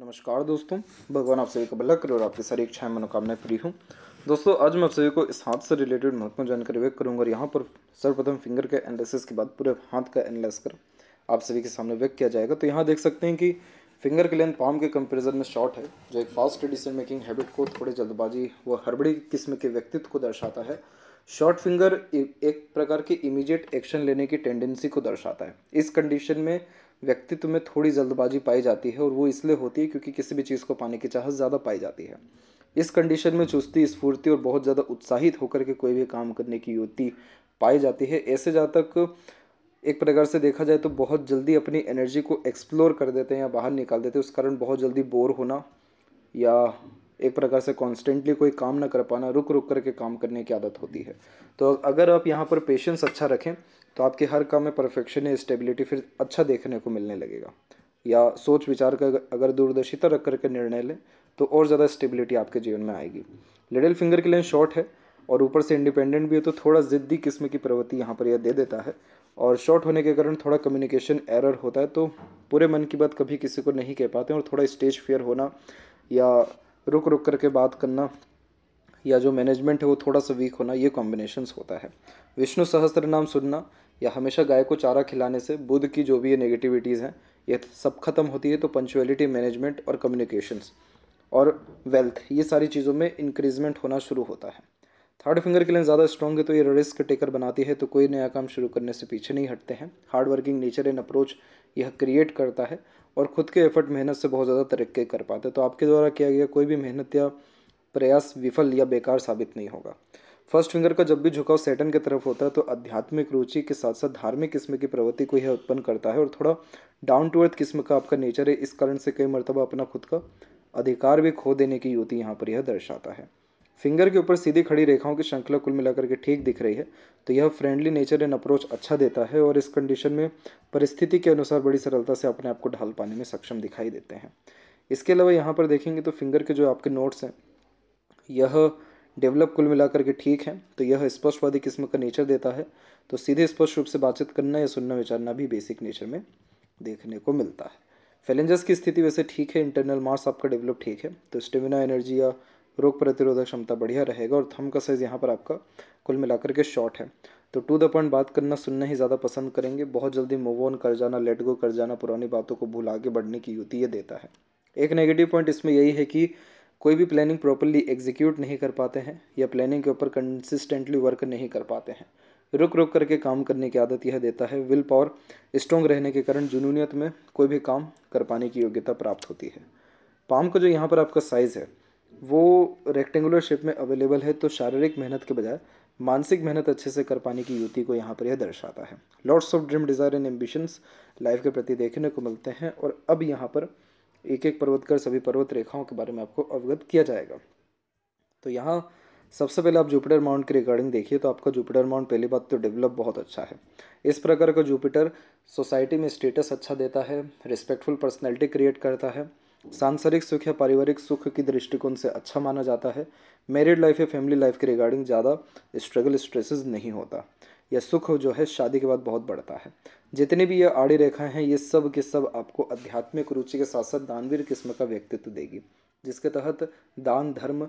नमस्कार दोस्तों भगवान आप सभी का भला करे और आपकी सारी इच्छाएं मनोकामनाएं पूरी हूँ दोस्तों आज मैं आप सभी को इस हाथ से रिलेटेड महत्वपूर्ण जानकारी व्यक्त करूंगा और यहाँ पर सर्वप्रथम फिंगर के एनालिसिस के बाद पूरे हाथ का एनालिस कर आप सभी के सामने व्यक्त किया जाएगा तो यहाँ देख सकते हैं कि फिंगर के लेंथ पाम के कंपेरिजन में शॉर्ट है जो एक फास्ट डिसीजन मेकिंग हैबिट को थोड़ी जल्दबाजी व हड़बड़ी किस्म के व्यक्तित्व को दर्शाता है शॉर्ट फिंगर एक प्रकार की इमीडिएट एक्शन लेने की टेंडेंसी को दर्शाता है इस कंडीशन में व्यक्तित्व में थोड़ी जल्दबाजी पाई जाती है और वो इसलिए होती है क्योंकि किसी भी चीज़ को पाने की चाहत ज़्यादा पाई जाती है इस कंडीशन में चुस्ती स्फूर्ति और बहुत ज़्यादा उत्साहित होकर के कोई भी काम करने की युति पाई जाती है ऐसे जातक एक प्रकार से देखा जाए तो बहुत जल्दी अपनी एनर्जी को एक्सप्लोर कर देते हैं या बाहर निकाल देते हैं उस कारण बहुत जल्दी बोर होना या एक प्रकार से कॉन्स्टेंटली कोई काम ना कर पाना रुक रुक करके काम करने की आदत होती है तो अगर आप यहाँ पर पेशेंस अच्छा रखें तो आपके हर काम में परफेक्शन या स्टेबिलिटी फिर अच्छा देखने को मिलने लगेगा या सोच विचार कर अगर दूरदर्शिता रख करके निर्णय लें तो और ज़्यादा स्टेबिलिटी आपके जीवन में आएगी लिडिल फिंगर के लिए शॉर्ट है और ऊपर से इंडिपेंडेंट भी है तो थोड़ा ज़िद्दी किस्म की प्रवृत्ति यहाँ पर यह दे देता है और शॉर्ट होने के कारण थोड़ा कम्युनिकेशन एरर होता है तो पूरे मन की बात कभी किसी को नहीं कह पाते और थोड़ा स्टेज फेयर होना या रुक रुक करके बात करना या जो मैनेजमेंट है वो थोड़ा सा वीक होना ये कॉम्बिनेशंस होता है विष्णु सहस्त्र नाम सुनना या हमेशा गाय को चारा खिलाने से बुध की जो भी ये नेगेटिविटीज़ हैं ये सब खत्म होती है तो पंचुअलिटी मैनेजमेंट और कम्युनिकेशंस और वेल्थ ये सारी चीज़ों में इंक्रीजमेंट होना शुरू होता है थर्ड फिंगर के लिए ज़्यादा स्ट्रॉन्ग है तो ये रिस्क टेकर बनाती है तो कोई नया काम शुरू करने से पीछे नहीं हटते हैं hard working nature and approach यह क्रिएट करता है और ख़ुद के एफर्ट मेहनत से बहुत ज़्यादा तरक्की कर पाते तो आपके द्वारा किया गया कोई भी मेहनत या प्रयास विफल या बेकार साबित नहीं होगा फर्स्ट फिंगर का जब भी झुकाव सेटन की तरफ होता है तो आध्यात्मिक रुचि के साथ साथ धार्मिक किस्म की प्रवृत्ति को यह उत्पन्न करता है और थोड़ा डाउन टू अर्थ किस्म का आपका नेचर है इस कारण से कई मरतबा अपना खुद का अधिकार भी खो देने की युति यहाँ पर यह दर्शाता है फिंगर के ऊपर सीधी खड़ी रेखाओं की श्रृंखला कुल मिलाकर के ठीक दिख रही है तो यह फ्रेंडली नेचर एंड अप्रोच अच्छा देता है और इस कंडीशन में परिस्थिति के अनुसार बड़ी सरलता से अपने आप को ढाल पाने में सक्षम दिखाई देते हैं इसके अलावा यहाँ पर देखेंगे तो फिंगर के जो आपके नोट्स हैं यह डेवलप कुल मिलाकर के ठीक है तो यह स्पष्टवादी किस्म का नेचर देता है तो सीधे स्पष्ट रूप से बातचीत करना या सुनना विचारना भी बेसिक नेचर में देखने को मिलता है फैलेंजस की स्थिति वैसे ठीक है इंटरनल मार्स आपका डेवलप ठीक है तो स्टेमिना एनर्जी या रोग प्रतिरोधक क्षमता बढ़िया रहेगा और थम का साइज़ यहाँ पर आपका कुल मिलाकर के शॉर्ट है तो टू द पॉइंट बात करना सुनना ही ज़्यादा पसंद करेंगे बहुत जल्दी मूव ऑन कर जाना लेट गो कर जाना पुरानी बातों को भुला के बढ़ने की युति ये देता है एक नेगेटिव पॉइंट इसमें यही है कि कोई भी प्लानिंग प्रॉपरली एग्जीक्यूट नहीं कर पाते हैं या प्लानिंग के ऊपर कंसिस्टेंटली वर्क नहीं कर पाते हैं रुक रुक करके काम करने की आदत यह देता है विल पावर स्ट्रॉन्ग रहने के कारण जुनूनियत में कोई भी काम कर पाने की योग्यता प्राप्त होती है पाम का जो यहाँ पर आपका साइज़ है वो रेक्टेंगुलर शेप में अवेलेबल है तो शारीरिक मेहनत के बजाय मानसिक मेहनत अच्छे से कर पाने की युति को यहाँ पर यह दर्शाता है lords of dream desire and ambitions life के प्रति देखने को मिलते हैं और अब यहाँ पर एक एक पर्वत कर सभी पर्वत रेखाओं के बारे में आपको अवगत किया जाएगा तो यहाँ सबसे पहले आप जुपिटर माउंट के रिगार्डिंग देखिए तो आपका जुपिटर माउंट पहली बात तो डेवलप बहुत अच्छा है इस प्रकार का जुपिटर सोसाइटी में स्टेटस अच्छा देता है रिस्पेक्टफुल पर्सनैलिटी क्रिएट करता है सांसारिक सुख या पारिवारिक सुख की दृष्टिकोण से अच्छा माना जाता है मैरिड लाइफ या फैमिली लाइफ के रिगार्डिंग ज़्यादा स्ट्रगल स्ट्रेसेस नहीं होता यह सुख जो है शादी के बाद बहुत बढ़ता है जितने भी ये आड़ी रेखाएं हैं ये सब के सब आपको आध्यात्मिक रुचि के साथ साथ दानवीर किस्म का व्यक्तित्व देगी जिसके तहत दान धर्म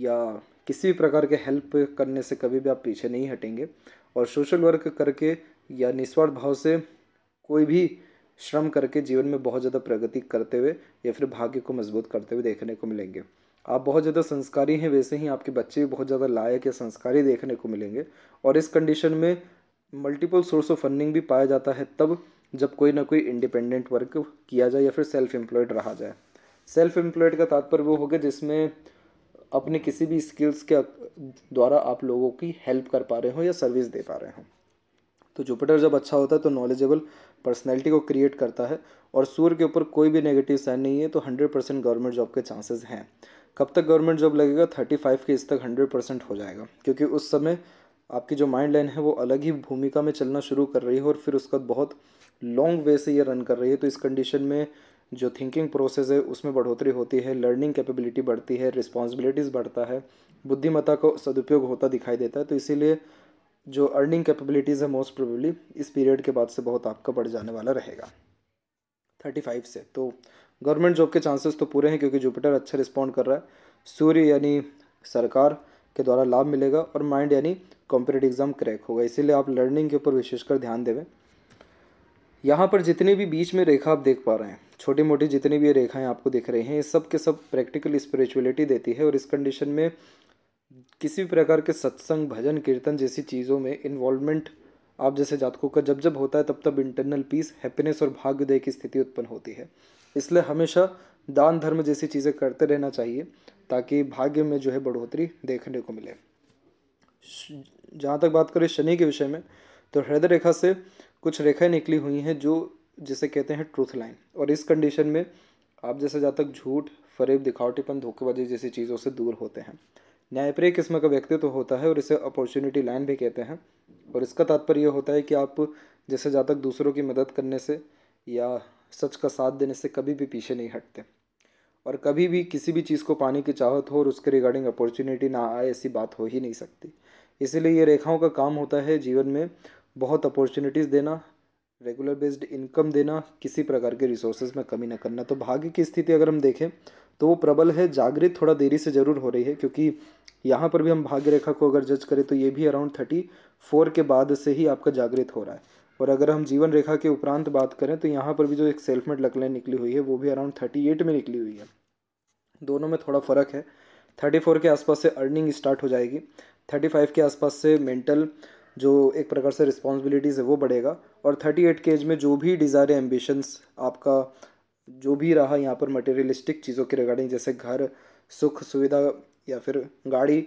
या किसी भी प्रकार के हेल्प करने से कभी भी आप पीछे नहीं हटेंगे और सोशल वर्क करके या निस्वार्थ भाव से कोई भी श्रम करके जीवन में बहुत ज़्यादा प्रगति करते हुए या फिर भाग्य को मजबूत करते हुए देखने को मिलेंगे आप बहुत ज़्यादा संस्कारी हैं वैसे ही आपके बच्चे भी बहुत ज़्यादा लायक या संस्कारी देखने को मिलेंगे और इस कंडीशन में मल्टीपल सोर्स ऑफ फंडिंग भी पाया जाता है तब जब कोई ना कोई इंडिपेंडेंट वर्क किया जाए या फिर सेल्फ एम्प्लॉयड रहा जाए सेल्फ एम्प्लॉयड का तात्पर्य वो होगा जिसमें अपने किसी भी स्किल्स के द्वारा आप लोगों की हेल्प कर पा रहे हो या सर्विस दे पा रहे हो तो जुपिटर जब अच्छा होता है तो नॉलेजेबल पर्सनैलिटी को क्रिएट करता है और सूर्य के ऊपर कोई भी नेगेटिव साइन नहीं है तो हंड्रेड परसेंट गवर्नमेंट जॉब के चांसेस हैं कब तक गवर्नमेंट जॉब लगेगा थर्टी फाइव के इस तक हंड्रेड परसेंट हो जाएगा क्योंकि उस समय आपकी जो माइंड लाइन है वो अलग ही भूमिका में चलना शुरू कर रही है और फिर उसका बहुत लॉन्ग वे से ये रन कर रही है तो इस कंडीशन में जो थिंकिंग प्रोसेस है उसमें बढ़ोतरी होती है लर्निंग कैपेबिलिटी बढ़ती है रिस्पॉन्सिबिलिटीज़ बढ़ता है बुद्धिमत्ता का सदुपयोग होता दिखाई देता है तो इसीलिए जो अर्निंग कैपेबिलिटीज़ है मोस्ट प्रोबेबली इस पीरियड के बाद से बहुत आपका बढ़ जाने वाला रहेगा थर्टी फाइव से तो गवर्नमेंट जॉब के चांसेस तो पूरे हैं क्योंकि जुपिटर अच्छा रिस्पॉन्ड कर रहा है सूर्य यानी सरकार के द्वारा लाभ मिलेगा और माइंड यानी कॉम्पिटेटिव एग्जाम क्रैक होगा इसीलिए आप लर्निंग के ऊपर विशेषकर ध्यान देवें यहाँ पर जितनी भी बीच में रेखा आप देख पा रहे हैं छोटी मोटी जितनी भी रेखाएं आपको दिख रही हैं ये सब के सब प्रैक्टिकल स्पिरिचुअलिटी देती है और इस कंडीशन में किसी भी प्रकार के सत्संग भजन कीर्तन जैसी चीज़ों में इन्वॉल्वमेंट आप जैसे जातकों का जब जब होता है तब तब इंटरनल पीस हैप्पीनेस और भाग्योदय की स्थिति उत्पन्न होती है इसलिए हमेशा दान धर्म जैसी चीज़ें करते रहना चाहिए ताकि भाग्य में जो है बढ़ोतरी देखने को मिले जहाँ तक बात करें शनि के विषय में तो हृदय रेखा से कुछ रेखाएं निकली हुई हैं जो जिसे कहते हैं ट्रूथ लाइन और इस कंडीशन में आप जैसे जहाँ तक झूठ फरेब दिखावटीपन धोखेबाजी जैसी चीज़ों से दूर होते हैं न्यायप्रिय किस्म का व्यक्तित्व होता है और इसे अपॉर्चुनिटी लाइन भी कहते हैं और इसका तात्पर्य होता है कि आप जैसे जातक दूसरों की मदद करने से या सच का साथ देने से कभी भी पीछे नहीं हटते और कभी भी किसी भी चीज़ को पाने की चाहत हो और उसके रिगार्डिंग अपॉर्चुनिटी ना आए ऐसी बात हो ही नहीं सकती इसीलिए ये रेखाओं का काम होता है जीवन में बहुत अपॉर्चुनिटीज़ देना रेगुलर बेस्ड इनकम देना किसी प्रकार के रिसोर्सेज में कमी ना करना तो भाग्य की स्थिति अगर हम देखें तो वो प्रबल है जागृत थोड़ा देरी से ज़रूर हो रही है क्योंकि यहाँ पर भी हम भाग्य रेखा को अगर जज करें तो ये भी अराउंड थर्टी फोर के बाद से ही आपका जागृत हो रहा है और अगर हम जीवन रेखा के उपरांत बात करें तो यहाँ पर भी जो एक सेल्फ मेड लकलाइन निकली हुई है वो भी अराउंड थर्टी एट में निकली हुई है दोनों में थोड़ा फ़र्क है थर्टी फोर के आसपास से अर्निंग स्टार्ट हो जाएगी थर्टी फाइव के आसपास से मेंटल जो एक प्रकार से रिस्पॉन्सिबिलिटीज़ है वो बढ़ेगा और थर्टी एट के एज में जो भी डिज़ायर एम्बिशंस आपका जो भी रहा यहाँ पर मटेरियलिस्टिक चीज़ों के रिगार्डिंग जैसे घर सुख सुविधा या फिर गाड़ी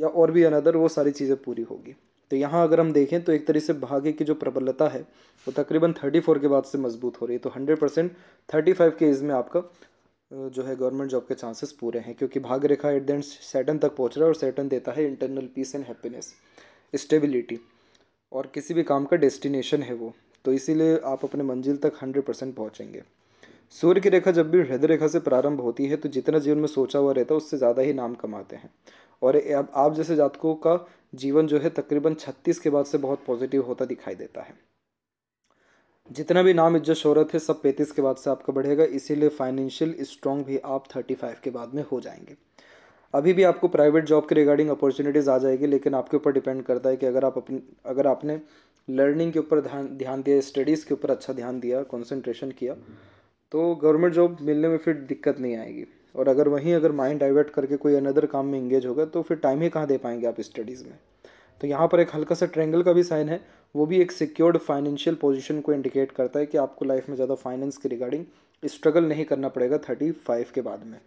या और भी अनदर वो सारी चीज़ें पूरी होगी तो यहाँ अगर हम देखें तो एक तरह से भाग्य की जो प्रबलता है वो तकरीबन थर्टी फोर के बाद से मजबूत हो रही है तो हंड्रेड परसेंट थर्टी फाइव के एज में आपका जो है गवर्नमेंट जॉब के चांसेस पूरे हैं क्योंकि भाग्य रेखा एट देंट सेटन तक पहुँच रहा है और सेटन देता है internal peace and happiness stability और किसी भी काम का डेस्टिनेशन है वो तो इसीलिए आप अपने मंजिल तक हंड्रेड परसेंट पहुँचेंगे सूर्य की रेखा जब भी हृदय रेखा से प्रारंभ होती है तो जितना जीवन में सोचा हुआ रहता है उससे ज़्यादा ही नाम कमाते हैं और आप, आप जैसे जातकों का जीवन जो है तकरीबन छत्तीस के बाद से बहुत पॉजिटिव होता दिखाई देता है जितना भी नाम इज्जत शोहरत है सब पैंतीस के बाद से आपका बढ़ेगा इसीलिए फाइनेंशियल स्ट्रॉन्ग भी आप थर्टी फाइव के बाद में हो जाएंगे अभी भी आपको प्राइवेट जॉब के रिगार्डिंग अपॉर्चुनिटीज़ आ जाएगी लेकिन आपके ऊपर डिपेंड करता है कि अगर आप अपनी अगर आपने लर्निंग के ऊपर ध्यान ध्यान दिया स्टडीज़ के ऊपर अच्छा ध्यान दिया कॉन्सेंट्रेशन किया तो गवर्नमेंट जॉब मिलने में फिर दिक्कत नहीं आएगी और अगर वहीं अगर माइंड डाइवर्ट करके कोई अनदर काम में इंगेज होगा तो फिर टाइम ही कहाँ दे पाएंगे आप स्टडीज़ में तो यहाँ पर एक हल्का सा ट्रेंगल का भी साइन है वो भी एक सिक्योर्ड फाइनेंशियल पोजिशन को इंडिकेट करता है कि आपको लाइफ में ज़्यादा फाइनेंस के रिगार्डिंग स्ट्रगल नहीं करना पड़ेगा थर्टी फाइव के बाद में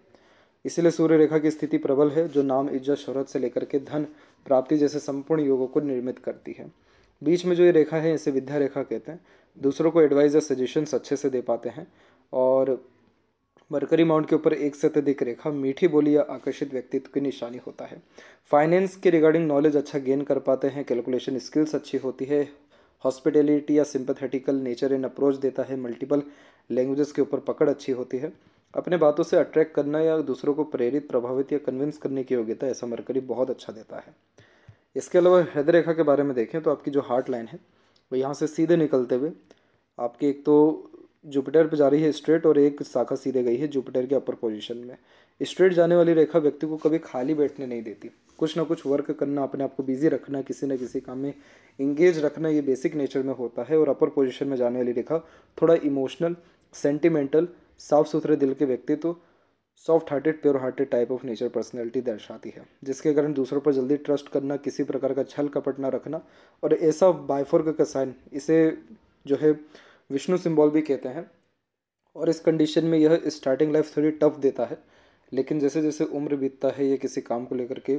इसलिए सूर्य रेखा की स्थिति प्रबल है जो नाम इज्जत शोहरत से लेकर के धन प्राप्ति जैसे संपूर्ण योगों को निर्मित करती है बीच में जो ये रेखा है इसे विद्या रेखा कहते हैं दूसरों को एडवाइस या सजेशन्स अच्छे से दे पाते हैं और मरकरी माउंट के ऊपर एक से अत्यधिक रेखा मीठी बोली या आकर्षित व्यक्तित्व की निशानी होता है फाइनेंस के रिगार्डिंग नॉलेज अच्छा गेन कर पाते हैं कैलकुलेशन स्किल्स अच्छी होती है हॉस्पिटैलिटी या सिंपथेटिकल नेचर इन अप्रोच देता है मल्टीपल लैंग्वेजेस के ऊपर पकड़ अच्छी होती है अपने बातों से अट्रैक्ट करना या दूसरों को प्रेरित प्रभावित या कन्विंस करने की योग्यता ऐसा मरकरी बहुत अच्छा देता है इसके अलावा हृदय रेखा के बारे में देखें तो आपकी जो हार्ट लाइन है वो यहाँ से सीधे निकलते हुए आपके एक तो जुपिटर पर जा रही है स्ट्रेट और एक शाखा सीधे गई है जुपिटर के अपर पोजिशन में स्ट्रेट जाने वाली रेखा व्यक्ति को कभी खाली बैठने नहीं देती कुछ ना कुछ वर्क करना अपने आप को बिजी रखना किसी न किसी काम में इंगेज रखना ये बेसिक नेचर में होता है और अपर पोजिशन में जाने वाली रेखा थोड़ा इमोशनल सेंटिमेंटल साफ सुथरे दिल के व्यक्तित्व soft hearted pure hearted type of nature personality दर्शाती है जिसके कारण दूसरों पर जल्दी ट्रस्ट करना किसी प्रकार का छल कपट ना रखना और ऐसा बायफोर्ग का साइन इसे जो है विष्णु सिंबल भी कहते हैं और इस कंडीशन में यह स्टार्टिंग लाइफ थोड़ी टफ देता है लेकिन जैसे जैसे उम्र बीतता है या किसी काम को लेकर के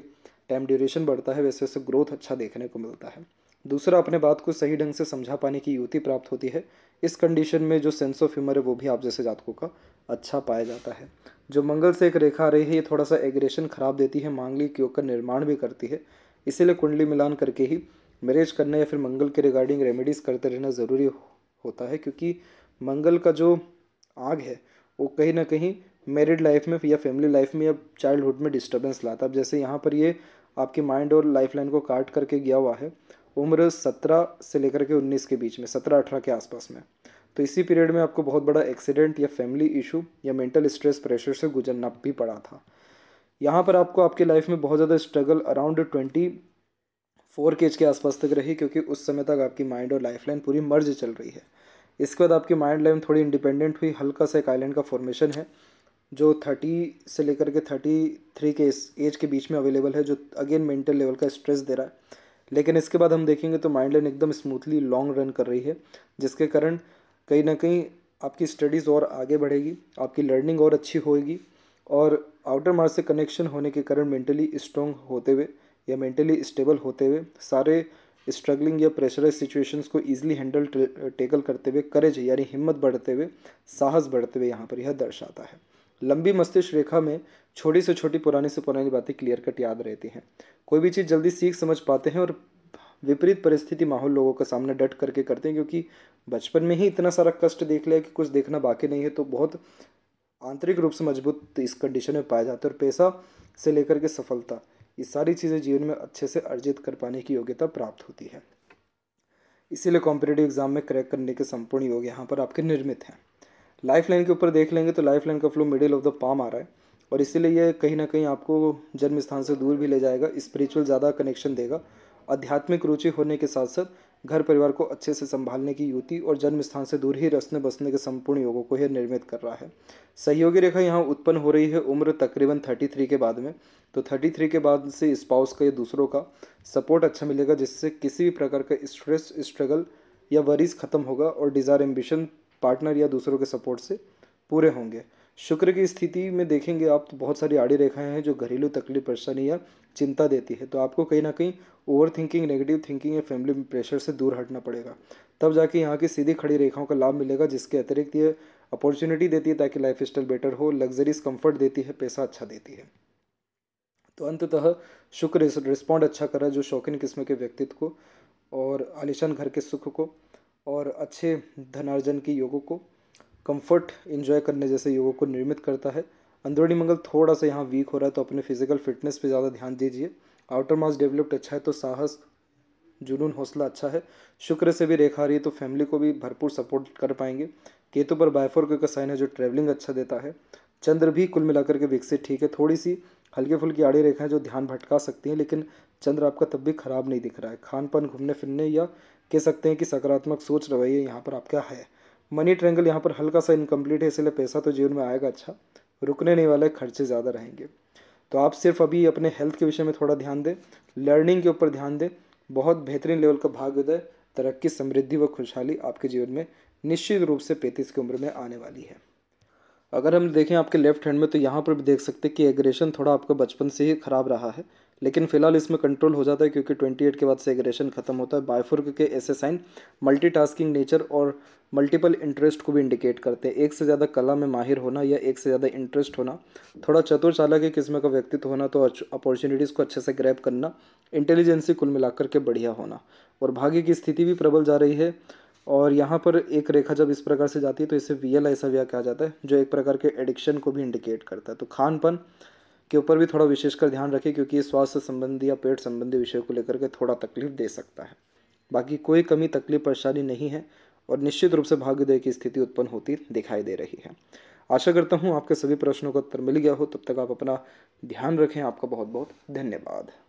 टाइम ड्यूरेशन बढ़ता है वैसे वैसे ग्रोथ अच्छा देखने को मिलता है दूसरा अपने बात को सही ढंग से समझा पाने की युति प्राप्त होती है इस कंडीशन में जो सेंस ऑफ ह्यूमर है वो भी आप जैसे जातकों का अच्छा पाया जाता है जो मंगल से एक रेखा आ रही है ये थोड़ा सा एग्रेशन खराब देती है मांगलिक योग का निर्माण भी करती है इसीलिए कुंडली मिलान करके ही मैरिज करने या फिर मंगल के रिगार्डिंग रेमेडीज़ करते रहना ज़रूरी होता है क्योंकि मंगल का जो आग है वो कहीं ना कहीं मैरिड लाइफ में या फैमिली लाइफ में या चाइल्डहुड में डिस्टर्बेंस लाता है अब जैसे यहाँ पर ये आपके माइंड और लाइफ लाइन को काट करके गया हुआ है उम्र सत्रह से लेकर के उन्नीस के बीच में सत्रह अठारह के आसपास में तो इसी पीरियड में आपको बहुत बड़ा एक्सीडेंट या फैमिली इशू या मेंटल स्ट्रेस प्रेशर से गुजरना भी पड़ा था यहाँ पर आपको आपकी लाइफ में बहुत ज़्यादा स्ट्रगल अराउंड ट्वेंटी फोर के एज के आसपास तक रही क्योंकि उस समय तक आपकी माइंड और लाइफ लाइन पूरी मर्ज चल रही है इसके बाद आपकी माइंड लाइन थोड़ी इंडिपेंडेंट हुई हल्का सा एक आइलैंड का फॉर्मेशन है जो थर्टी से लेकर के थर्टी थ्री के एज के बीच में अवेलेबल है जो अगेन मेंटल लेवल का स्ट्रेस दे रहा है लेकिन इसके बाद हम देखेंगे तो माइंड लाइन एकदम स्मूथली लॉन्ग रन कर रही है जिसके कारण कहीं ना कहीं आपकी स्टडीज़ और आगे बढ़ेगी आपकी लर्निंग और अच्छी होगी और आउटर मार्स से कनेक्शन होने के कारण मेंटली स्ट्रॉन्ग होते हुए या मेंटली स्टेबल होते हुए सारे स्ट्रगलिंग या प्रेशराइज सिचुएशंस को ईजिली हैंडल टेकल करते हुए करेज यानी हिम्मत बढ़ते हुए साहस बढ़ते हुए यहाँ पर यह दर्शाता है लंबी मस्तिष्क रेखा में छोटी से छोटी पुरानी से पुरानी बातें क्लियर कट याद रहती हैं कोई भी चीज़ जल्दी सीख समझ पाते हैं और विपरीत परिस्थिति माहौल लोगों का सामना डट करके करते हैं क्योंकि बचपन में ही इतना सारा कष्ट देख लिया कि कुछ देखना बाकी नहीं है तो बहुत आंतरिक रूप से मजबूत इस कंडीशन में पाया जाता है और पैसा से लेकर के सफलता ये सारी चीज़ें जीवन में अच्छे से अर्जित कर पाने की योग्यता प्राप्त होती है इसीलिए कॉम्पिटेटिव एग्जाम में क्रैक करने के संपूर्ण योग यहाँ पर आपके निर्मित हैं लाइफ लाइन के ऊपर देख लेंगे तो लाइफ लाइन का flow middle of the palm आ रहा है और इसीलिए ये कहीं ना कहीं आपको जन्म स्थान से दूर भी ले जाएगा स्पिरिचुअल ज़्यादा कनेक्शन देगा आध्यात्मिक रुचि होने के साथ साथ घर परिवार को अच्छे से संभालने की युति और जन्म स्थान से दूर ही रसने बसने के संपूर्ण योगों को यह निर्मित कर रहा है सहयोगी रेखा यहाँ उत्पन्न हो रही है उम्र तकरीबन थ्री के बाद में तो थ्री के बाद से स्पाउस का या दूसरों का सपोर्ट अच्छा मिलेगा जिससे किसी भी प्रकार का स्ट्रेस स्ट्रगल या वरीज खत्म होगा और डिज़ायर एम्बिशन पार्टनर या दूसरों के सपोर्ट से पूरे होंगे शुक्र की स्थिति में देखेंगे आप तो बहुत सारी आड़ी रेखाएं हैं जो घरेलू तकलीफ परेशानी या चिंता देती है तो आपको कहीं ना कहीं ओवर थिंकिंग नेगेटिव थिंकिंग या फैमिली प्रेशर से दूर हटना पड़ेगा तब जाके यहाँ की सीधी खड़ी रेखाओं का लाभ मिलेगा जिसके अतिरिक्त ये अपॉर्चुनिटी देती है ताकि लाइफ स्टाइल बेटर हो लग्जरीज कम्फर्ट देती है पैसा अच्छा देती है तो अंततः शुक्र रिस्पॉन्ड अच्छा करा जो शौकीन किस्म के व्यक्तित्व को और आलिशान घर के सुख को और अच्छे धनार्जन के योगों को कंफर्ट इन्जॉय करने जैसे योगों को निर्मित करता है अंदरूनी मंगल थोड़ा सा यहाँ वीक हो रहा है तो अपने फिजिकल फिटनेस पे ज़्यादा ध्यान दीजिए आउटर मास डेवलप्ड अच्छा है तो साहस जुनून हौसला अच्छा है शुक्र से भी रेखा आ रही है तो फैमिली को भी भरपूर सपोर्ट कर पाएंगे केतु पर बायफोर का साइन है जो ट्रैवलिंग अच्छा देता है चंद्र भी कुल मिलाकर के विकसित ठीक है थोड़ी सी हल्की फुल्की आड़ी रेखाएं जो ध्यान भटका सकती हैं लेकिन चंद्र आपका तब भी खराब नहीं दिख रहा है खान पान घूमने फिरने या कह सकते हैं कि सकारात्मक सोच रवैया यहाँ पर आपका है मनी ट्रेंगल यहाँ पर हल्का सा इनकम्प्लीट है इसलिए पैसा तो जीवन में आएगा अच्छा रुकने नहीं वाला है खर्चे ज़्यादा रहेंगे तो आप सिर्फ अभी अपने हेल्थ के विषय में थोड़ा ध्यान दें लर्निंग के ऊपर ध्यान दें बहुत बेहतरीन लेवल का भाग्योदय तरक्की समृद्धि व खुशहाली आपके जीवन में निश्चित रूप से पैंतीस की उम्र में आने वाली है अगर हम देखें आपके लेफ्ट हैंड में तो यहाँ पर भी देख सकते हैं कि एग्रेशन थोड़ा आपका बचपन से ही खराब रहा है लेकिन फिलहाल इसमें कंट्रोल हो जाता है क्योंकि 28 के बाद सेग्रेशन खत्म होता है बायफुर्क के ऐसे साइन मल्टीटास्किंग नेचर और मल्टीपल इंटरेस्ट को भी इंडिकेट करते हैं एक से ज़्यादा कला में माहिर होना या एक से ज़्यादा इंटरेस्ट होना थोड़ा चतुर चालक किस्म का व्यक्तित्व होना तो अपॉर्चुनिटीज़ को अच्छे से ग्रैप करना इंटेलिजेंसी कुल मिलाकर के बढ़िया होना और भाग्य की स्थिति भी प्रबल जा रही है और यहाँ पर एक रेखा जब इस प्रकार से जाती है तो इसे वी एल ऐसा व्या कहा जाता है जो एक प्रकार के एडिक्शन को भी इंडिकेट करता है तो खानपन के ऊपर भी थोड़ा विशेषकर ध्यान रखें क्योंकि ये स्वास्थ्य संबंधी या पेट संबंधी विषय को लेकर के थोड़ा तकलीफ दे सकता है बाकी कोई कमी तकलीफ परेशानी नहीं है और निश्चित रूप से भाग्योदय की स्थिति उत्पन्न होती दिखाई दे रही है आशा करता हूँ आपके सभी प्रश्नों का उत्तर मिल गया हो तब तक आप अपना ध्यान रखें आपका बहुत बहुत धन्यवाद